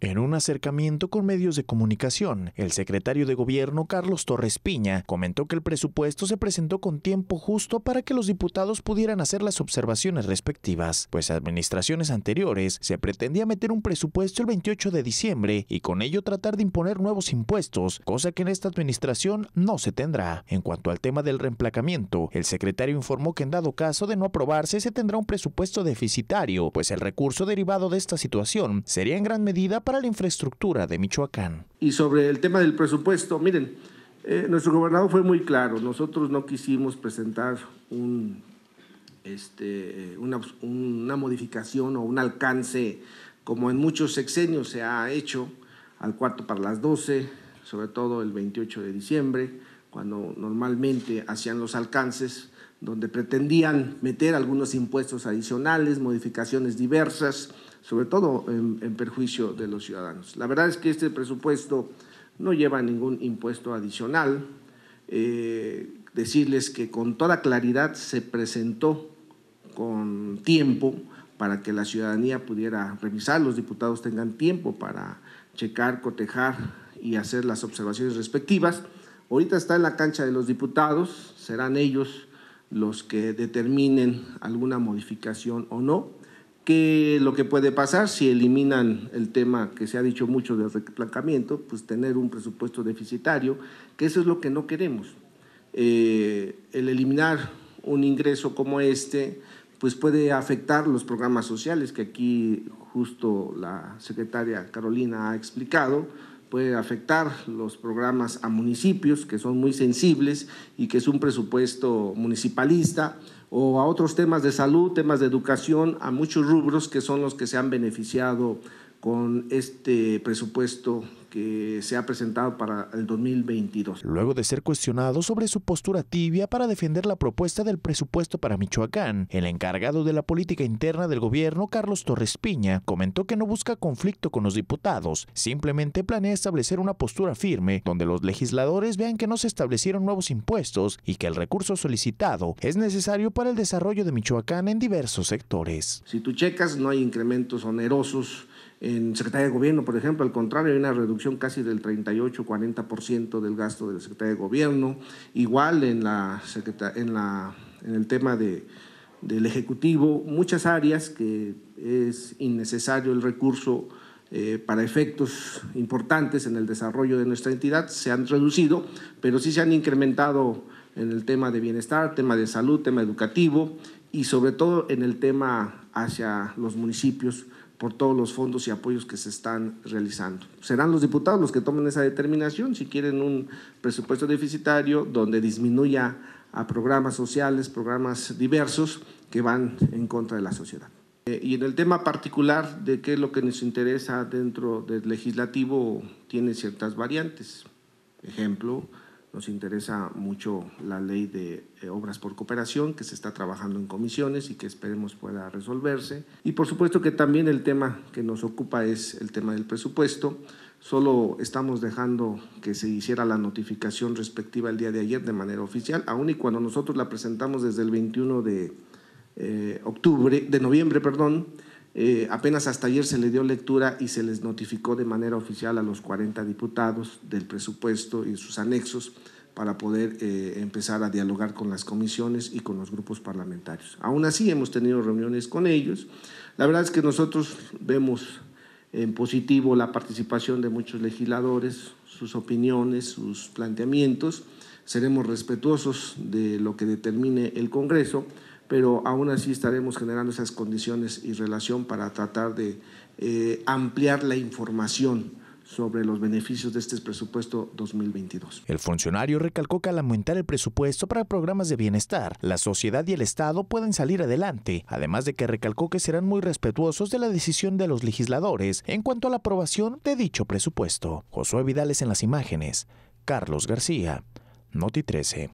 En un acercamiento con medios de comunicación, el secretario de Gobierno Carlos Torres Piña comentó que el presupuesto se presentó con tiempo justo para que los diputados pudieran hacer las observaciones respectivas, pues administraciones anteriores se pretendía meter un presupuesto el 28 de diciembre y con ello tratar de imponer nuevos impuestos, cosa que en esta administración no se tendrá. En cuanto al tema del reemplacamiento, el secretario informó que en dado caso de no aprobarse se tendrá un presupuesto deficitario, pues el recurso derivado de esta situación sería en gran medida para la infraestructura de Michoacán. Y sobre el tema del presupuesto, miren, eh, nuestro gobernador fue muy claro, nosotros no quisimos presentar un, este, eh, una, una modificación o un alcance como en muchos sexenios se ha hecho, al cuarto para las 12, sobre todo el 28 de diciembre, cuando normalmente hacían los alcances donde pretendían meter algunos impuestos adicionales, modificaciones diversas, sobre todo en, perjuicio de los ciudadanos. La verdad es que este presupuesto no lleva ningún impuesto adicional. Eh, decirles que con toda claridad se presentó con tiempo para que la ciudadanía pudiera revisar, los diputados tengan tiempo para checar, cotejar y hacer las observaciones respectivas. Ahorita está en la cancha de los diputados, serán ellos los que determinen alguna modificación o no. que lo que puede pasar si eliminan el tema que se ha dicho mucho del replancamiento? Pues tener un presupuesto deficitario, que eso es lo que no queremos. Eh, el eliminar un ingreso como este, pues puede afectar los programas sociales que aquí justo la secretaria Carolina ha explicado, puede afectar los programas a municipios que son muy sensibles y que es un presupuesto municipalista o a otros temas de salud, temas de educación, a muchos rubros que son los que se han beneficiado con este presupuesto que se ha presentado para el 2022. Luego de ser cuestionado sobre su postura tibia para defender la propuesta del presupuesto para Michoacán, el encargado de la política interna del gobierno, Carlos Torres Piña, comentó que no busca conflicto con los diputados, simplemente planea establecer una postura firme donde los legisladores vean que no se establecieron nuevos impuestos y que el recurso solicitado es necesario para el desarrollo de Michoacán en diversos sectores. Si tú checas, no hay incrementos onerosos en Secretaría de Gobierno, por ejemplo, al contrario, hay una reducción casi del 38-40% del gasto de la Secretaría de Gobierno, igual en, la, en, la, en el tema del Ejecutivo, muchas áreas que es innecesario el recurso eh, para efectos importantes en el desarrollo de nuestra entidad, se han reducido, pero sí se han incrementado en el tema de bienestar, tema de salud, tema educativo y sobre todo en el tema hacia los municipios por todos los fondos y apoyos que se están realizando. Serán los diputados los que tomen esa determinación si quieren un presupuesto deficitario donde disminuya a programas sociales, programas diversos que van en contra de la sociedad. Eh, y en el tema particular de qué es lo que nos interesa dentro del legislativo tiene ciertas variantes. Ejemplo, nos interesa mucho la ley de eh, obras por cooperación que se está trabajando en comisiones y que esperemos pueda resolverse. Y por supuesto que también el tema que nos ocupa es el tema del presupuesto. Solo estamos dejando que se hiciera la notificación respectiva el día de ayer de manera oficial, aun y cuando nosotros la presentamos desde el 21 de eh, octubre, de noviembre, perdón, eh, apenas hasta ayer se le dio lectura y se les notificó de manera oficial a los 40 diputados del presupuesto y sus anexos para poder eh, empezar a dialogar con las comisiones y con los grupos parlamentarios. Aún así hemos tenido reuniones con ellos. La verdad es que nosotros vemos en positivo la participación de muchos legisladores, sus opiniones, sus planteamientos. Seremos respetuosos de lo que determine el Congreso, pero aún así estaremos generando esas condiciones y relación para tratar de eh, ampliar la información sobre los beneficios de este presupuesto 2022. El funcionario recalcó que al aumentar el presupuesto para programas de bienestar, la sociedad y el Estado pueden salir adelante, además de que recalcó que serán muy respetuosos de la decisión de los legisladores en cuanto a la aprobación de dicho presupuesto. Josué Vidales en las imágenes, Carlos García, Noti 13.